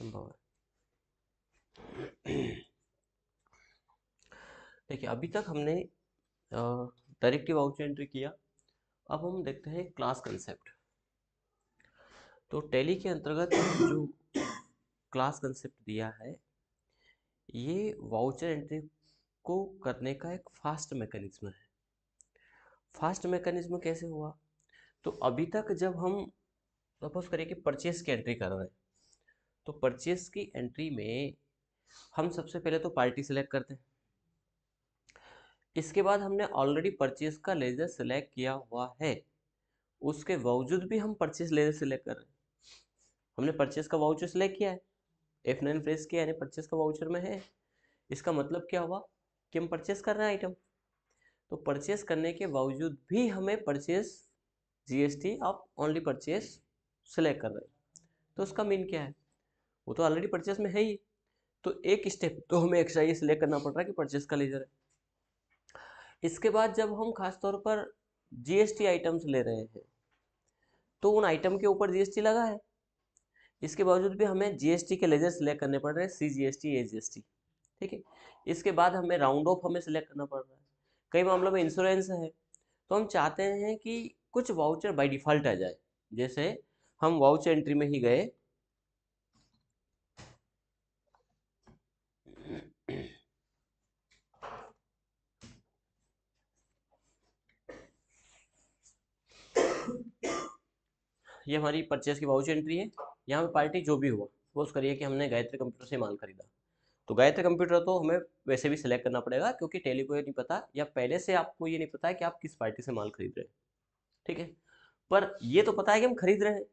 संभव है देखिए अभी तक हमने डायरेक्टिव आउट एंट्री किया अब हम देखते हैं क्लास कंसेप्ट तो टेली के अंतर्गत जो क्लास कंसेप्ट दिया है ये वाउचर एंट्री को करने का एक फास्ट मैकेनिज्म है फास्ट मैकेनिज्म कैसे हुआ तो अभी तक जब हम सपोज करें कि परचेस की एंट्री कर रहे हैं तो परचेस की एंट्री में हम सबसे पहले तो पार्टी सिलेक्ट करते हैं इसके बाद हमने ऑलरेडी परचेस का लेजर सिलेक्ट किया हुआ है उसके बावजूद भी हम परचेस लेजर सिलेक्ट कर रहे हैं हमने परचेस का वाउचर सिलेक्ट किया है एफ नाइन प्रेस किया यानी परचेस का वाउचर में है इसका मतलब क्या हुआ कि हम परचेस कर रहे हैं आइटम तो परचेस करने के बावजूद भी हमें परचेस जीएसटी आप ओनली परचेस सिलेक्ट कर रहे हैं तो उसका मीन क्या है वो तो ऑलरेडी परचेस में है ही तो एक स्टेप तो हमें एक्स्ट्रा सिलेक्ट करना पड़ रहा है कि परचेस का लेजर है इसके बाद जब हम खासतौर पर जीएसटी आइटम्स ले रहे हैं तो उन आइटम के ऊपर जीएसटी लगा है इसके बावजूद भी हमें जीएसटी के लेजर सिलेक्ट करने पड़ रहे हैं C G S T A G S T ठीक है इसके बाद हमें राउंड ऑफ हमें सिलेक्ट करना पड़ रहा है कई मामलों में इंश्योरेंस है तो हम चाहते हैं कि कुछ वाउचर बाई डिफ़ॉल्ट आ जाए जैसे हम वाउचर एंट्री में ही गए ये हमारी परचेज की वाउच एंट्री है यहाँ पे पार्टी जो भी हुआ सपोज करिए कि हमने गायत्री कंप्यूटर से माल खरीदा तो गायत्री कंप्यूटर तो हमें वैसे भी सिलेक्ट करना पड़ेगा क्योंकि टेली को ये नहीं पता या पहले से आपको ये नहीं पता है कि आप किस पार्टी से माल खरीद रहे हैं ठीक है पर ये तो पता है कि हम खरीद रहे हैं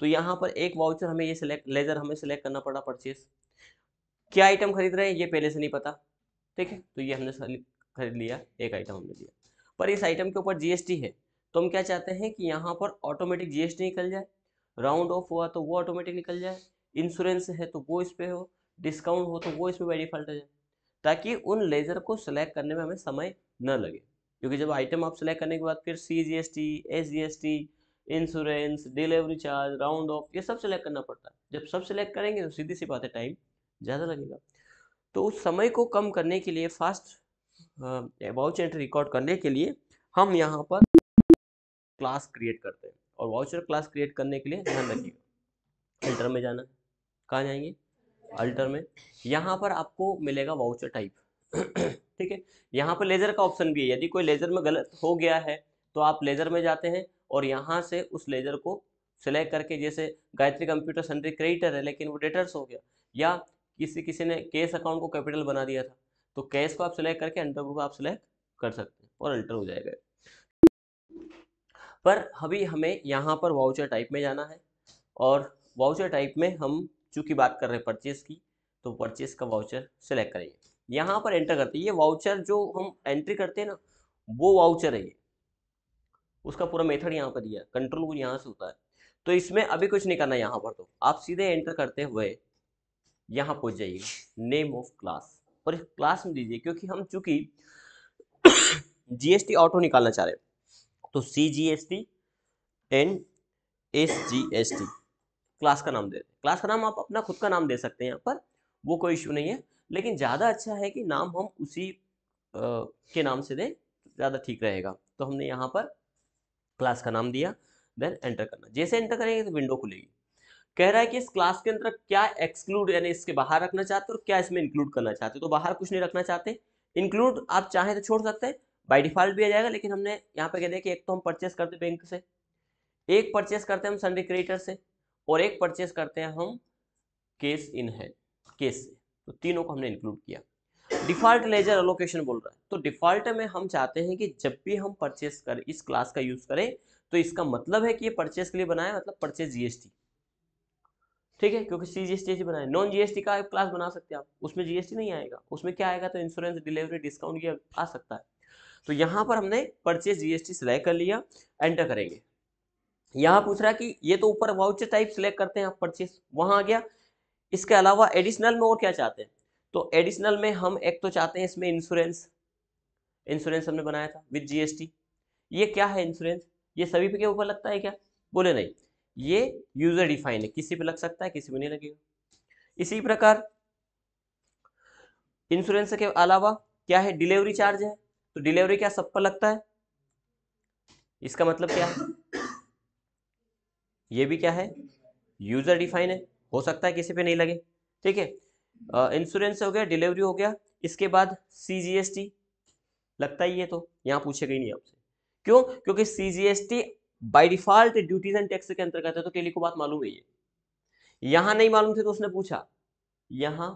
तो यहाँ पर एक वाउचर हमें ये सिलेक्ट लेजर हमें सिलेक्ट करना पड़ा परचेज क्या आइटम खरीद रहे हैं ये पहले से नहीं पता ठीक है तो ये हमने खरीद लिया एक आइटम हमने लिया पर इस आइटम के ऊपर जीएसटी है तो हम क्या चाहते हैं कि यहाँ पर ऑटोमेटिक जीएसटी निकल जाए राउंड ऑफ हुआ तो वो ऑटोमेटिक निकल जाए इंश्योरेंस है तो वो इस पर हो डिस्काउंट हो तो वो इसमें बाई डिफॉल्ट जाए ताकि उन लेजर को सिलेक्ट करने में हमें समय न लगे क्योंकि जब आइटम आप सिलेक्ट करने के बाद फिर C G S T S G S T insurance delivery charge round off ये सब सिलेक्ट करना पड़ता है जब सब सिलेक्ट करेंगे तो सीधी सी बात है टाइम ज़्यादा लगेगा तो उस समय को कम करने के लिए फास्ट अबाउट एंट्री रिकॉर्ड करने के लिए हम यहाँ पर क्लास क्रिएट करते हैं और वाउचर क्लास क्रिएट करने के लिए ध्यान रखिएगा अल्टर में जाना कहाँ जाएंगे अल्टर में यहाँ पर आपको मिलेगा वाउचर टाइप ठीक है यहाँ पर लेज़र का ऑप्शन भी है यदि कोई लेज़र में गलत हो गया है तो आप लेज़र में जाते हैं और यहाँ से उस लेज़र को सिलेक्ट करके जैसे गायत्री कंप्यूटर सेंटर क्रेडिटर है लेकिन वो डेटर्स हो गया या किसी किसी ने कैश अकाउंट को कैपिटल बना दिया था तो कैश को आप सिलेक्ट करके अंडर ग्रुप आप सिलेक्ट कर सकते हैं और अल्टर हो जाएगा पर अभी हमें यहाँ पर वाउचर टाइप में जाना है और वाउचर टाइप में हम चूँकि बात कर रहे हैं परचेज की तो परचेज का वाउचर सेलेक्ट करेंगे यहाँ पर एंटर करते हैं ये वाउचर जो हम एंट्री करते हैं ना वो वाउचर है ये उसका पूरा मेथड यहाँ पर दिया कंट्रोल वो यहाँ से होता है तो इसमें अभी कुछ नहीं करना यहाँ पर तो आप सीधे एंटर करते हुए यहाँ पहुँच जाइए नेम ऑफ क्लास और इस क्लास में दीजिए क्योंकि हम चूंकि जीएसटी ऑटो निकालना चाह रहे हैं तो C G S T and S G S T class का नाम दे क्लास का नाम आप अपना खुद का नाम दे सकते हैं यहाँ पर वो कोई इशू नहीं है लेकिन ज़्यादा अच्छा है कि नाम हम उसी आ, के नाम से दें ज़्यादा ठीक रहेगा तो हमने यहाँ पर क्लास का नाम दिया देन एंटर करना जैसे एंटर करेंगे तो विंडो खुलेगी कह रहा है कि इस क्लास के अंदर क्या एक्सक्लूड यानी इसके बाहर रखना चाहते हो और क्या इसमें इंक्लूड करना चाहते हो तो बाहर कुछ नहीं रखना चाहते इंक्लूड आप चाहें तो छोड़ सकते हैं बाई डिफॉल्ट भी आ जाएगा लेकिन हमने यहाँ पे कह दिया कि एक तो हम परचेस करते बैंक से एक परचेस करते हैं हम सनडे क्रिएटर से और एक परचेस करते हैं हम केस इन है केस से तो तीनों को हमने इंक्लूड किया डिफॉल्ट लेजर अलोकेशन बोल रहा है तो डिफॉल्ट में हम चाहते हैं कि जब भी हम परचेस करें इस क्लास का यूज करें तो इसका मतलब है कि ये परचेस के लिए बनाया मतलब परचेस जीएसटी ठीक है क्योंकि सी जीएसटी ऐसी बनाए नॉन जीएसटी का क्लास बना सकते हैं आप उसमें जीएसटी नहीं आएगा उसमें क्या आएगा तो इंश्योरेंस डिलीवरी डिस्काउंट ये आ सकता है तो यहां पर हमने परचेज जीएसटी सिलेक्ट कर लिया एंटर करेंगे यहां पूछ रहा है कि ये तो ऊपर वाउचर टाइप सिलेक्ट करते हैं आप परचेज वहां आ गया इसके अलावा एडिशनल में और क्या चाहते हैं तो एडिशनल में हम एक तो चाहते हैं इसमें इंश्योरेंस इंश्योरेंस हमने बनाया था विद जीएसटी ये क्या है इंश्योरेंस ये सभी के ऊपर लगता है क्या बोले नहीं ये यूजर डिफाइन है किसी पे लग सकता है किसी पे नहीं लगेगा इसी प्रकार इंश्योरेंस के अलावा क्या है डिलीवरी चार्ज है तो डिलीवरी क्या सब पर लगता है इसका मतलब क्या है ये भी क्या है यूजर डिफाइन है हो सकता है किसी पे नहीं लगे ठीक है इंश्योरेंस हो गया डिलीवरी हो गया इसके बाद सी लगता ही है तो यहाँ पूछे गई नहीं आपसे क्यों क्योंकि C G S T by default duties and tax के अंतर्गत है तो टेली को बात मालूम है ये यहाँ नहीं मालूम थे तो उसने पूछा यहाँ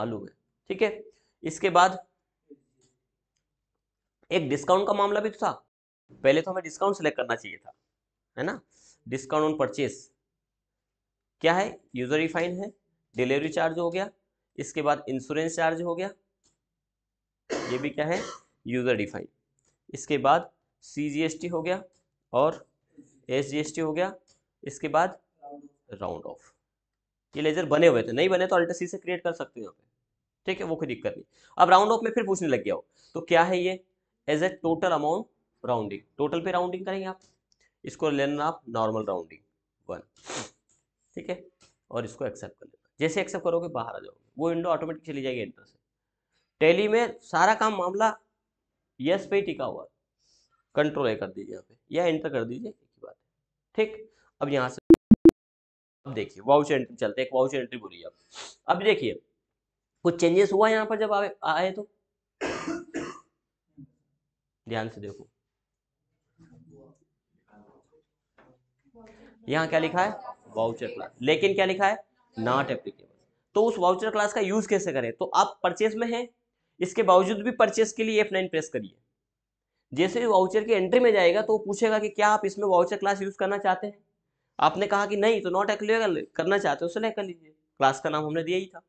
मालूम है ठीक है इसके बाद एक डिस्काउंट का मामला भी तो था पहले तो हमें डिस्काउंट सेलेक्ट करना चाहिए था है ना डिस्काउंट ऑन परचेस क्या है यूजर रिफाइन e है डिलीवरी चार्ज हो गया इसके बाद इंश्योरेंस चार्ज हो गया ये भी क्या है यूजर डिफाइन e इसके बाद सी जी एस टी हो गया और एस जी एस टी हो गया इसके बाद राउंड ऑफ ये लेजर बने हुए थे नहीं बने तो अल्टर सी से क्रिएट कर सकते हो यहाँ पे ठीक है वो कोई दिक्कत नहीं अब राउंड ऑफ में फिर पूछने लग गया हो तो क्या है ये as a total amount rounding total पे राउंडिंग करेंगे आप इसको लेना आप नॉर्मल राउंडिंग वन ठीक है और इसको एक्सेप्ट कर लेना जैसे एक्सेप्ट करोगे बाहर आ जाओगे वो विंडो ऑटोमेटिक चली जाएगी एंटर से टेली में सारा काम मामला यस पे टिका हुआ कंट्रोल कर दीजिए यहाँ पे या एंटर कर दीजिए एक बात ठीक अब यहाँ से अब देखिए वाउच एंट्री चलते एक वाउच एंट्री बोलिए आप अब देखिए कुछ चेंजेस हुआ यहाँ पर जब आए तो ध्यान से देखो यहाँ क्या लिखा है वाउचर क्लास लेकिन क्या लिखा है नॉट एप्लीकेबल तो उस वाउचर क्लास का यूज कैसे करें तो आप परचेस में हैं इसके बावजूद भी परचेस के लिए एफ नाइन प्रेस करिए जैसे वाउचर की एंट्री में जाएगा तो पूछेगा कि क्या आप इसमें वाउचर क्लास यूज करना चाहते हैं आपने कहा कि नहीं तो नॉट एप्लीकेबल करना चाहते हो सिलेक्ट कर लीजिए क्लास का नाम हमने दिया ही था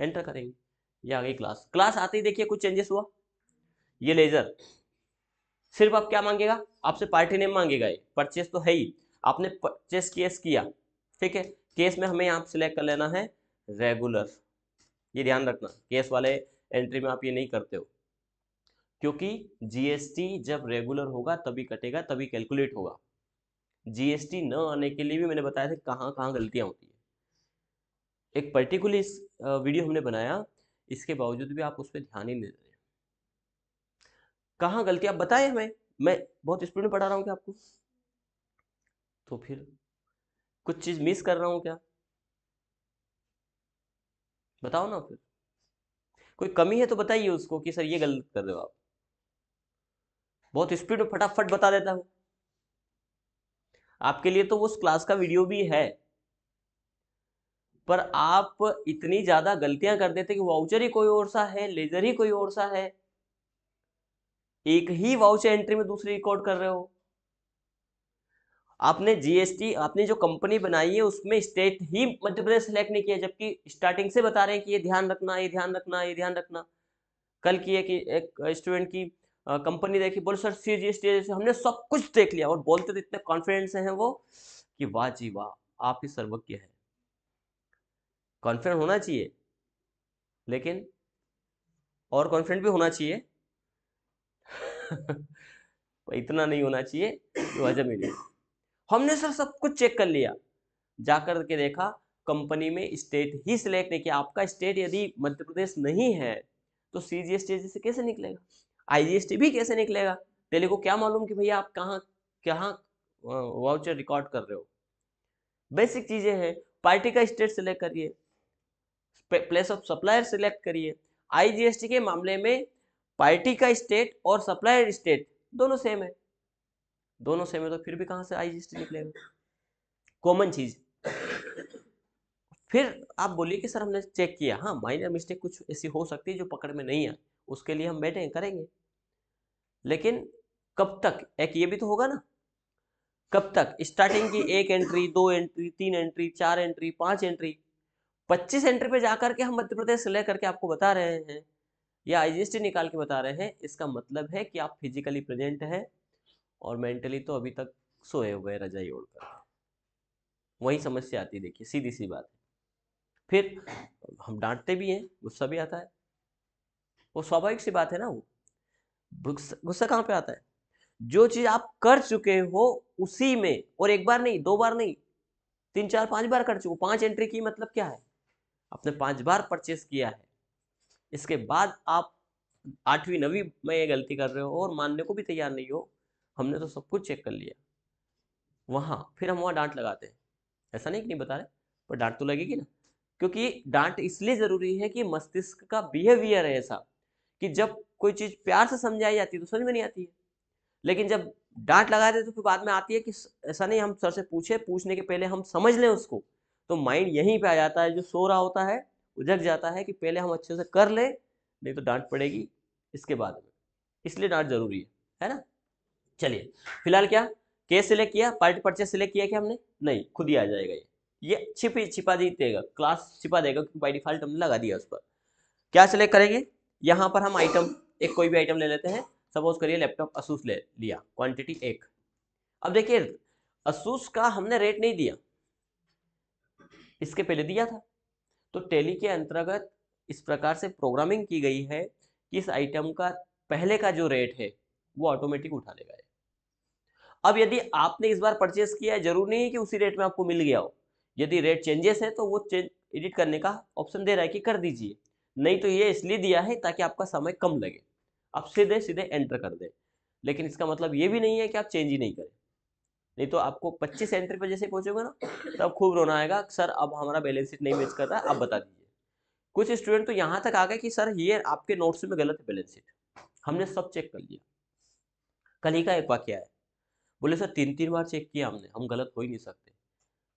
एंटर करेंगे ये आ गई क्लास क्लास आते ही देखिए कुछ चेंजेस हुआ ये लेजर सिर्फ आप क्या मांगेगा आपसे पार्टी नेम मांगेगा परचेस तो है ही आपने परचेस केस किया ठीक है केस में हमें यहाँ सिलेक्ट कर लेना है रेगुलर ये ध्यान रखना केस वाले एंट्री में आप ये नहीं करते हो क्योंकि जीएसटी जब रेगुलर होगा तभी कटेगा तभी कैलकुलेट होगा जीएसटी न आने के लिए भी मैंने बताया था कहाँ कहाँ गलतियाँ होती है एक पर्टिकुलर वीडियो हमने बनाया इसके बावजूद भी आप उस पर ध्यान ही नहीं दे रहे कहाँ गलती आप बताए हमें मैं बहुत स्पीड में पढ़ा रहा हूँ क्या आपको तो फिर कुछ चीज़ मिस कर रहा हूँ क्या बताओ ना फिर कोई कमी है तो बताइए उसको कि सर ये गलत कर रहे हो आप बहुत स्पीड में फटाफट बता देता हूँ आपके लिए तो उस क्लास का वीडियो भी है पर आप इतनी ज़्यादा गलतियां कर देते कि वाउचर ही कोई और सा है लेजर ही कोई और सा है एक ही वाउच एंट्री में दूसरी रिकॉर्ड कर रहे हो आपने जीएसटी आपने जो कंपनी बनाई है उसमें स्टेट ही मध्य प्रदेश सिलेक्ट नहीं किया जबकि स्टार्टिंग से बता रहे हैं कि ये ध्यान रखना ये ध्यान रखना ये ध्यान रखना कल की है कि एक स्टूडेंट की कंपनी देखी बोले sir C G S T हमने सब कुछ देख लिया और बोलते थे तो इतने कॉन्फिडेंस हैं वो कि वाह जी वाह आप ही सर्वज्ञ है कॉन्फिडेंट होना चाहिए लेकिन और कॉन्फिडेंट भी होना चाहिए इतना नहीं होना चाहिए तो हजम ही नहीं हमने सर सब कुछ चेक कर लिया जाकर के देखा कंपनी में स्टेट ही सिलेक्ट नहीं किया आपका स्टेट यदि मध्य प्रदेश नहीं है तो सी जी से कैसे निकलेगा आई भी कैसे निकलेगा पहले को क्या मालूम कि भैया आप कहाँ कहाँ वाउचर रिकॉर्ड कर रहे हो बेसिक चीजें हैं पार्टी का स्टेट सिलेक्ट करिए प्लेस ऑफ सप्लायर सिलेक्ट करिए आईजीएसटी के मामले में पार्टी का स्टेट और सप्लायर स्टेट दोनों सेम है दोनों सेम है तो फिर भी कहां से आई जीएसटी निकलेगा कॉमन चीज फिर आप बोलिए कि सर हमने चेक किया हाँ माइनर मिस्टेक कुछ ऐसी हो सकती है जो पकड़ में नहीं है उसके लिए हम बैठे करेंगे लेकिन कब तक एक ये भी तो होगा ना कब तक स्टार्टिंग की एक एंट्री दो एंट्री तीन एंट्री चार एंट्री पांच एंट्री पच्चीस एंट्री पे जाकर के हम मध्य प्रदेश ले करके आपको बता रहे हैं या आईजीएसटी निकाल के बता रहे हैं इसका मतलब है कि आप फिजिकली प्रेजेंट हैं और मेंटली तो अभी तक सोए हुए रजाई ओढ़कर वही समस्या आती देखिए सीधी सी बात है फिर हम डांटते भी हैं गुस्सा भी आता है वो स्वाभाविक सी बात है ना वो गुस्सा कहाँ पे आता है जो चीज आप कर चुके हो उसी में और एक बार नहीं दो बार नहीं तीन चार पांच बार कर चुके पांच एंट्री की मतलब क्या है आपने पांच बार परचेस किया है इसके बाद आप आठवीं नवी में ये गलती कर रहे हो और मानने को भी तैयार नहीं हो हमने तो सब कुछ चेक कर लिया वहाँ फिर हम वहाँ डांट लगाते हैं ऐसा नहीं कि नहीं बता रहे पर डांट तो लगेगी ना क्योंकि डांट इसलिए ज़रूरी है कि मस्तिष्क का बिहेवियर है ऐसा कि जब कोई चीज़ प्यार से समझाई जाती है तो समझ में नहीं आती है लेकिन जब डांट लगा देते तो फिर बाद में आती है कि ऐसा नहीं हम सर से पूछे पूछने के पहले हम समझ लें उसको तो माइंड यहीं पे आ जाता है जो सो रहा होता है उजग जाता है कि पहले हम अच्छे से कर ले नहीं तो डांट पड़ेगी इसके बाद में इसलिए डांट जरूरी है है ना चलिए फिलहाल क्या केस सिलेक्ट किया पार्टी परचेज सिलेक्ट किया क्या हमने नहीं खुद ही आ जाएगा ये ये छिप छिपा दी देगा क्लास छिपा देगा क्योंकि बाई डिफॉल्ट हमने लगा दिया उस पर क्या सिलेक्ट करेंगे यहाँ पर हम आइटम एक कोई भी आइटम ले लेते हैं सपोज करिए लैपटॉप असूस ले लिया क्वांटिटी एक अब देखिए असूस का हमने रेट नहीं दिया इसके पहले दिया था तो टेली के अंतर्गत इस प्रकार से प्रोग्रामिंग की गई है कि इस आइटम का पहले का जो रेट है वो ऑटोमेटिक उठा लेगा अब यदि आपने इस बार परचेस किया है जरूर नहीं है कि उसी रेट में आपको मिल गया हो यदि रेट चेंजेस है तो वो चेंज एडिट करने का ऑप्शन दे रहा है कि कर दीजिए नहीं तो ये इसलिए दिया है ताकि आपका समय कम लगे आप सीधे सीधे एंटर कर दें लेकिन इसका मतलब ये भी नहीं है कि आप चेंज ही नहीं करें नहीं तो आपको पच्चीस एंट्री पर जैसे पहुंचोगे ना तो आप खूब रोना आएगा सर अब हमारा बैलेंस शीट नहीं मैच कर रहा है आप बता दीजिए कुछ स्टूडेंट तो यहाँ तक आ गए कि सर ये आपके नोट्स में गलत है बैलेंस शीट हमने सब चेक कर लिया कल ही का एक वाक्य है बोले सर तीन तीन बार चेक किया हमने हम गलत हो ही नहीं सकते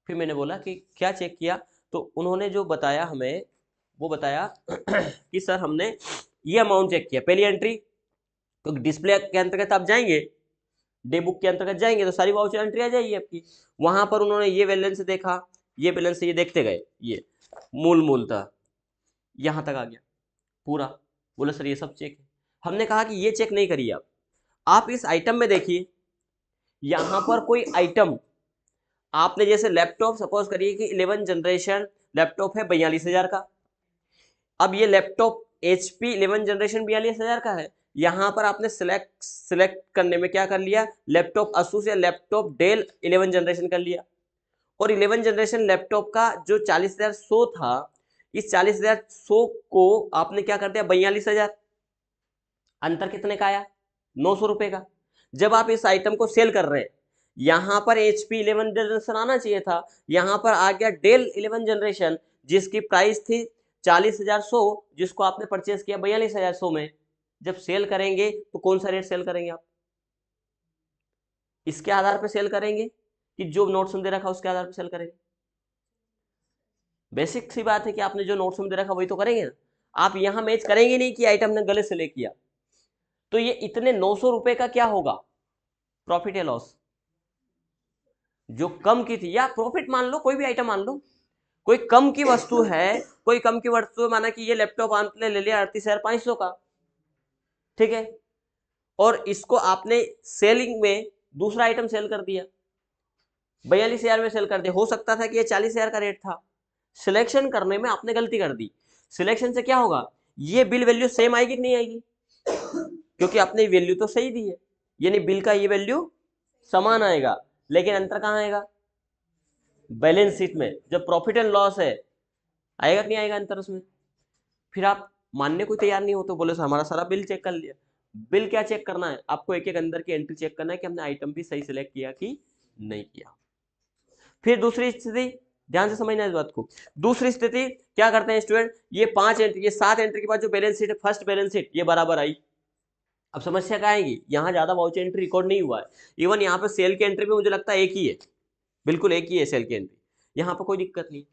फिर मैंने बोला कि क्या चेक किया तो उन्होंने जो बताया हमें वो बताया कि सर हमने ये अमाउंट चेक किया पहली एंट्री तो डिस्प्ले के अंतर्गत आप जाएंगे डे बुक के अंतर्गत जाएंगे तो सारी वाउचर एंट्री आ जाएगी आपकी वहां पर उन्होंने ये बैलेंस देखा ये बैलेंस ये देखते गए ये मूल मूलतः यहाँ तक आ गया पूरा बोला सर ये सब चेक है हमने कहा कि ये चेक नहीं करिए आप आप इस आइटम में देखिए यहाँ पर कोई आइटम आपने जैसे लैपटॉप सपोज करिए कि इलेवन जनरेशन लैपटॉप है बयालीस हज़ार का अब ये laptop H P eleven generation बयालीस हज़ार का है यहाँ पर आपने सिलेक्ट सिलेक्ट करने में क्या कर लिया लैपटॉप असूस या लैपटॉप डेल इलेवन जनरेशन कर लिया और इलेवन जनरेशन लैपटॉप का जो चालीस हजार सो था इस चालीस हजार सो को आपने क्या कर दिया बयालीस हजार अंतर कितने का आया नौ सौ रुपए का जब आप इस आइटम को सेल कर रहे हैं पर एच पी इलेवन जनरेशन आना चाहिए था यहां पर आ गया डेल इलेवन जनरेशन जिसकी प्राइस थी चालीस हजार सो जिसको आपने परचेज किया बयालीस हजार सो में जब सेल करेंगे तो कौन सा रेट सेल करेंगे आप इसके आधार पर सेल करेंगे कि जो नोट्स हम दे रखा उसके आधार पर सेल करेंगे बेसिक सी बात है कि आपने जो नोट्स हम दे रखा वही तो करेंगे ना आप यहां मैच करेंगे नहीं कि आइटम ने गले से ले किया तो ये इतने नौ सौ रुपए का क्या होगा प्रॉफिट या लॉस जो कम की थी या प्रॉफिट मान लो कोई भी आइटम मान लो कोई कम की वस्तु है कोई कम की वस्तु माना कि ये लैपटॉप आपने ले लिया अड़तीस हजार पाँच सौ का ठीक है और इसको आपने सेलिंग में दूसरा आइटम सेल कर दिया बयालीस हजार में सेल कर दिया हो सकता था कि ये चालीस हजार का रेट था सिलेक्शन करने में आपने गलती कर दी सिलेक्शन से क्या होगा ये बिल वैल्यू सेम आएगी कि नहीं आएगी क्योंकि आपने वैल्यू तो सही दी है यानी बिल का ये वैल्यू समान आएगा लेकिन अंतर कहां आएगा बैलेंस शीट में जब प्रॉफिट एंड लॉस है आएगा कि नहीं आएगा अंतर उसमें फिर आप मानने को तैयार नहीं हो तो बोले सर हमारा सारा बिल चेक कर लिया बिल क्या चेक करना है आपको एक एक अंदर की एंट्री चेक करना है कि हमने आइटम भी सही सिलेक्ट किया कि नहीं किया फिर दूसरी स्थिति ध्यान से समझना इस बात को दूसरी स्थिति क्या करते हैं स्टूडेंट ये पांच एंट्री ये सात एंट्री के बाद जो बैलेंस शीट है फर्स्ट बैलेंस शीट ये बराबर आई अब समस्या क्या आएगी यहाँ ज्यादा वाउचर एंट्री रिकॉर्ड नहीं हुआ है इवन यहाँ पे सेल की एंट्री भी मुझे लगता है एक ही है बिल्कुल एक ही है सेल की एंट्री यहाँ पर कोई दिक्कत नहीं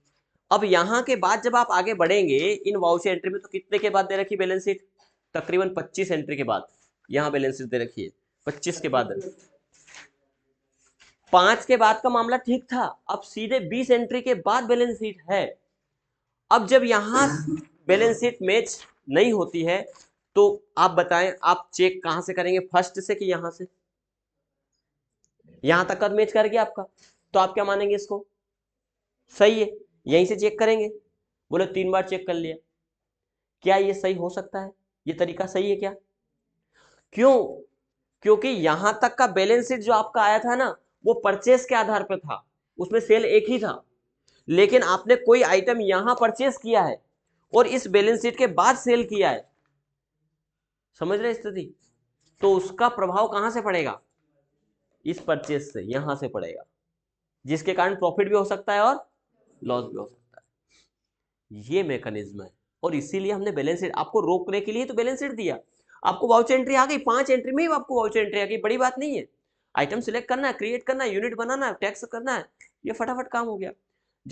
अब यहां के बाद जब आप आगे बढ़ेंगे इन वाउ से एंट्री में तो कितने के बाद दे रखी बैलेंस शीट तकरीबन 25 एंट्री के बाद यहां बैलेंस शीट दे रखी है 25 के बाद पांच के बाद का मामला ठीक था अब सीधे 20 एंट्री के बाद बैलेंस शीट है अब जब यहां बैलेंस शीट मैच नहीं होती है तो आप बताएं आप चेक कहां से करेंगे फर्स्ट से कि यहां से यहां तक का मैच कर गया आपका तो आप क्या मानेंगे इसको सही है यहीं से चेक करेंगे बोले तीन बार चेक कर लिया क्या ये सही हो सकता है ये तरीका सही है क्या क्यों क्योंकि यहां तक का बैलेंस शीट जो आपका आया था ना वो परचेस के आधार पर था उसमें सेल एक ही था लेकिन आपने कोई आइटम यहां परचेस किया है और इस बैलेंस शीट के बाद सेल किया है समझ रहे स्थिति तो उसका प्रभाव कहां से पड़ेगा इस परचेस से यहां से पड़ेगा जिसके कारण प्रॉफिट भी हो सकता है और लॉस भी हो सकता है ये मैकेनिज्म है और इसीलिए हमने बैलेंस शीट आपको रोकने के लिए तो बैलेंस शीट दिया आपको वाउचर एंट्री आ गई पांच एंट्री में ही आपको वाउचर एंट्री आ गई बड़ी बात नहीं है आइटम सिलेक्ट करना है क्रिएट करना है यूनिट बनाना है टैक्स करना है ये फटाफट काम हो गया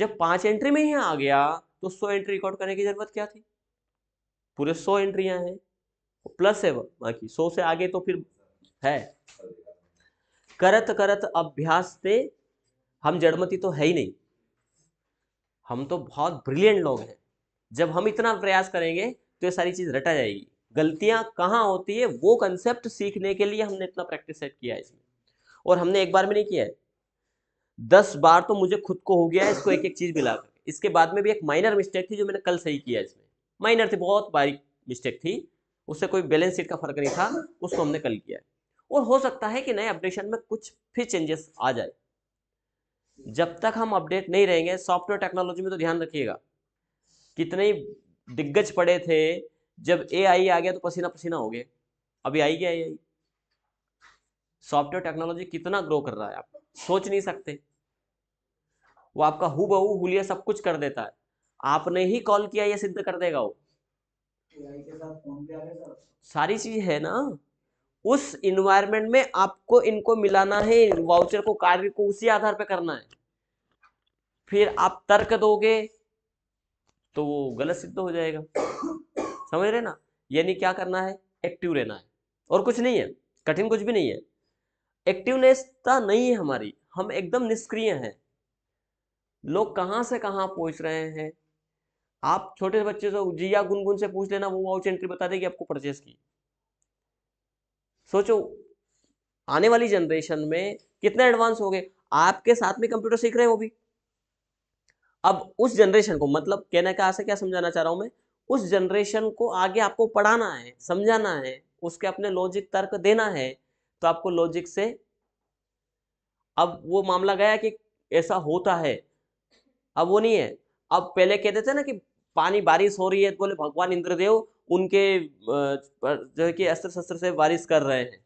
जब पांच एंट्री में ही आ गया तो सौ एंट्री रिकॉर्ड करने की जरूरत क्या थी पूरे सौ एंट्रियां हैं प्लस है बाकी सौ से आगे तो फिर है करत करत अभ्यास से हम जड़मती तो है ही नहीं हम तो बहुत ब्रिलियंट लोग हैं जब हम इतना प्रयास करेंगे तो ये सारी चीज़ रटा जाएगी गलतियाँ कहाँ होती है वो कंसेप्ट सीखने के लिए हमने इतना प्रैक्टिस सेट किया है इसमें और हमने एक बार में नहीं किया है दस बार तो मुझे खुद को हो गया है इसको एक एक चीज़ मिला इसके बाद में भी एक माइनर मिस्टेक थी जो मैंने कल सही किया इसमें माइनर थी बहुत बारीक मिस्टेक थी उससे कोई बैलेंस शीट का फर्क नहीं था उसको हमने कल किया और हो सकता है कि नए अपडेशन में कुछ फिर चेंजेस आ जाए जब तक हम अपडेट नहीं रहेंगे सॉफ्टवेयर टेक्नोलॉजी में तो ध्यान रखिएगा कितने दिग्गज पड़े थे जब ए आई आ गया तो पसीना पसीना हो गए अभी आई गया ए आई सॉफ्टवेयर टेक्नोलॉजी कितना ग्रो कर रहा है आप सोच नहीं सकते वो आपका हु बहू हुलिया सब कुछ कर देता है आपने ही कॉल किया ये सिद्ध कर देगा वो सारी चीज है ना उस इन्वायरमेंट में आपको इनको मिलाना है वाउचर को कार्य को उसी आधार पर करना है फिर आप तर्क दोगे तो वो गलत सिद्ध हो जाएगा समझ रहे ना यानी क्या करना है एक्टिव रहना है और कुछ नहीं है कठिन कुछ भी नहीं है एक्टिवनेस एक्टिवनेसता नहीं है हमारी हम एकदम निष्क्रिय हैं लोग कहां से कहां पहुंच रहे हैं आप छोटे बच्चे से जिया गुनगुन से पूछ लेना वो वाउचर एंट्री बता देगी आपको परचेस की सोचो आने वाली जनरेशन में कितने एडवांस हो गए आपके साथ में कंप्यूटर सीख रहे हैं वो भी अब उस जनरेशन को मतलब कहने का आशा क्या समझाना चाह रहा हूं मैं उस जनरेशन को आगे आपको पढ़ाना है समझाना है उसके अपने लॉजिक तर्क देना है तो आपको लॉजिक से अब वो मामला गया कि ऐसा होता है अब वो नहीं है अब पहले कहते थे ना कि पानी बारिश हो रही है तो बोले भगवान इंद्रदेव उनके जो है कि अस्त्र शस्त्र से बारिश कर रहे हैं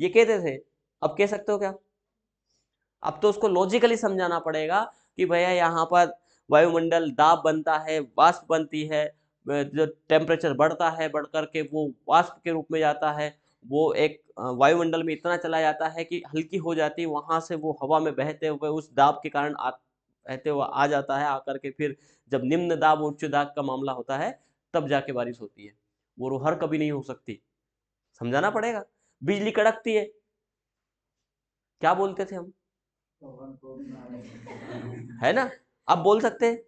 ये कहते थे अब कह सकते हो क्या अब तो उसको लॉजिकली समझाना पड़ेगा कि भैया यहाँ पर वायुमंडल दाब बनता है वाष्प बनती है जो टेम्परेचर बढ़ता है बढ़ करके वो वाष्प के रूप में जाता है वो एक वायुमंडल में इतना चला जाता है कि हल्की हो जाती है वहाँ से वो हवा में बहते हुए उस दाब के कारण रहते हुए आ जाता है आकर के फिर जब निम्न दाब उच्च दाब का मामला होता है तब जाके बारिश होती है वो रोहर कभी नहीं हो सकती समझाना पड़ेगा बिजली कड़कती है क्या बोलते थे हम है ना अब बोल सकते हैं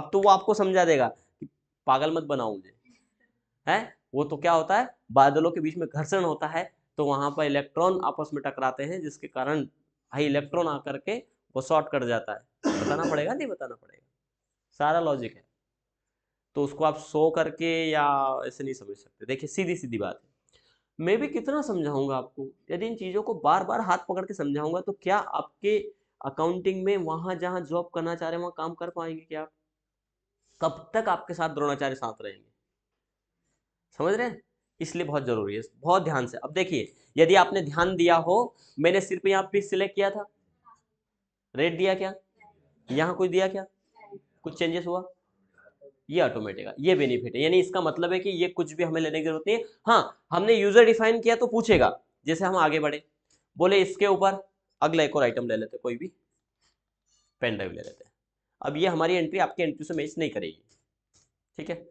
अब तो वो आपको समझा देगा कि पागल मत बनाओ मुझे है वो तो क्या होता है बादलों के बीच में घर्षण होता है तो वहां पर इलेक्ट्रॉन आपस में टकराते हैं जिसके कारण हाई इलेक्ट्रॉन आकर के वो शॉर्ट कर जाता है बताना पड़ेगा नहीं बताना पड़ेगा सारा लॉजिक है तो उसको आप सो करके या ऐसे नहीं समझ सकते देखिए सीधी सीधी बात है मैं भी कितना समझाऊंगा आपको यदि इन चीज़ों को बार बार हाथ पकड़ के समझाऊंगा तो क्या आपके अकाउंटिंग में वहां जहां जॉब करना चाह रहे हैं वहां काम कर पाएंगे क्या कब तक आपके साथ द्रोणाचार्य साथ रहेंगे समझ रहे हैं इसलिए बहुत ज़रूरी है बहुत ध्यान से अब देखिए यदि आपने ध्यान दिया हो मैंने सिर्फ यहाँ पीस सिलेक्ट किया था रेट दिया क्या यहाँ कुछ दिया क्या कुछ चेंजेस हुआ ये ऑटोमेटिक है ये बेनिफिट है यानी इसका मतलब है कि ये कुछ भी हमें लेने की जरूरत नहीं है हाँ हमने यूजर डिफाइन किया तो पूछेगा जैसे हम आगे बढ़े बोले इसके ऊपर अगला एक और आइटम ले लेते कोई भी पेन ड्राइव ले लेते हैं अब ये हमारी एंट्री आपकी एंट्री से मैच नहीं करेगी ठीक है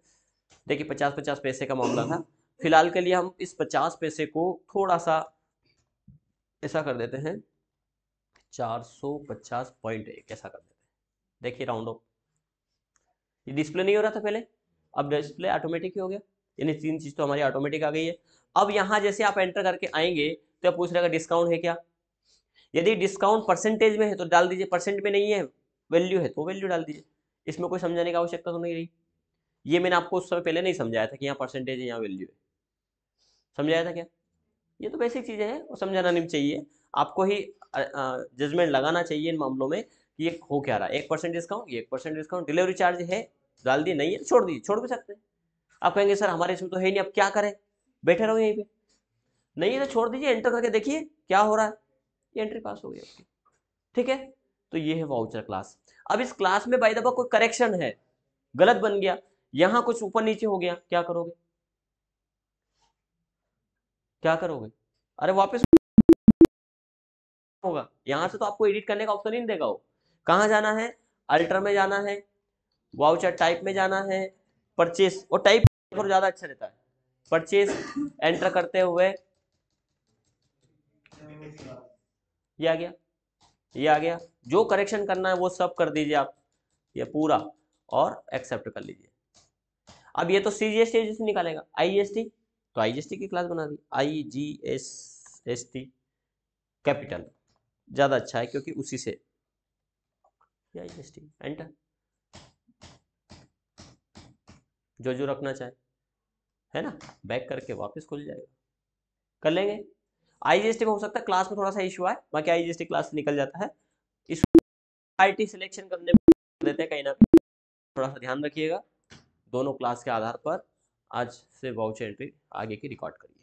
देखिए पचास पचास पैसे का मामला था हम्म। फिलहाल के लिए हम इस पचास पैसे को थोड़ा सा ऐसा कर देते हैं चार सौ पचास पॉइंट एक ऐसा कर देते देखिए राउंड ऑफ ये डिस्प्ले नहीं हो रहा था पहले अब डिस्प्ले ऑटोमेटिक ही हो गया यानी तीन चीज़ तो हमारी ऑटोमेटिक आ गई है अब यहाँ जैसे आप एंटर करके आएंगे तो पूछ रहेगा डिस्काउंट है क्या यदि डिस्काउंट परसेंटेज में है तो डाल दीजिए परसेंट में नहीं है वैल्यू है तो वैल्यू डाल दीजिए इसमें कोई समझाने की आवश्यकता तो नहीं रही ये मैंने आपको उस समय पहले नहीं समझाया था कि यहाँ परसेंटेज है यहाँ वैल्यू है समझाया था क्या ये तो बेसिक चीज़ें हैं और समझाना नहीं चाहिए आपको ही जजमेंट लगाना चाहिए इन मामलों में कि ये हो क्या रहा है एक परसेंट डिस्काउंट ये एक परसेंट डिस्काउंट डिलीवरी चार्ज है डाल दिए नहीं है छोड़ दीजिए छोड़ भी सकते हैं आप कहेंगे सर हमारे इसमें तो है नहीं अब क्या करें बैठे रहो यहीं पे नहीं है तो छोड़ दीजिए एंटर करके देखिए क्या हो रहा है एंट्री पास हो गई आपकी ठीक है तो ये है वाउचर क्लास अब इस क्लास में बाई दफा कोई करेक्शन है गलत बन गया यहां कुछ ऊपर नीचे हो गया क्या करोगे क्या करोगे अरे वापस होगा यहां से तो आपको एडिट करने का ऑप्शन ही नहीं देगा वो कहाँ जाना है अल्टर में जाना है वाउचर टाइप में जाना है परचेस और टाइप और ज़्यादा अच्छा रहता है परचेस एंटर करते हुए ये आ गया ये आ गया जो करेक्शन करना है वो सब कर दीजिए आप ये पूरा और एक्सेप्ट कर लीजिए अब ये तो सी जी एस टी निकालेगा आई एस टी तो आई जी एस टी की क्लास बना दी I G S S T capital ज़्यादा अच्छा है क्योंकि उसी से या एस टी एंटर जो जो रखना चाहे है ना बैक करके वापस खुल जाएगा कर लेंगे आईजीएसटी में हो सकता है क्लास में थोड़ा सा इशू आए बाकी आईजीएसटी क्लास से निकल जाता है इस आईटी सिलेक्शन करने देते हैं कहीं ना थोड़ा सा ध्यान रखिएगा दोनों क्लास के आधार पर आज से वाउचर एंट्री आगे की रिकॉर्ड करिए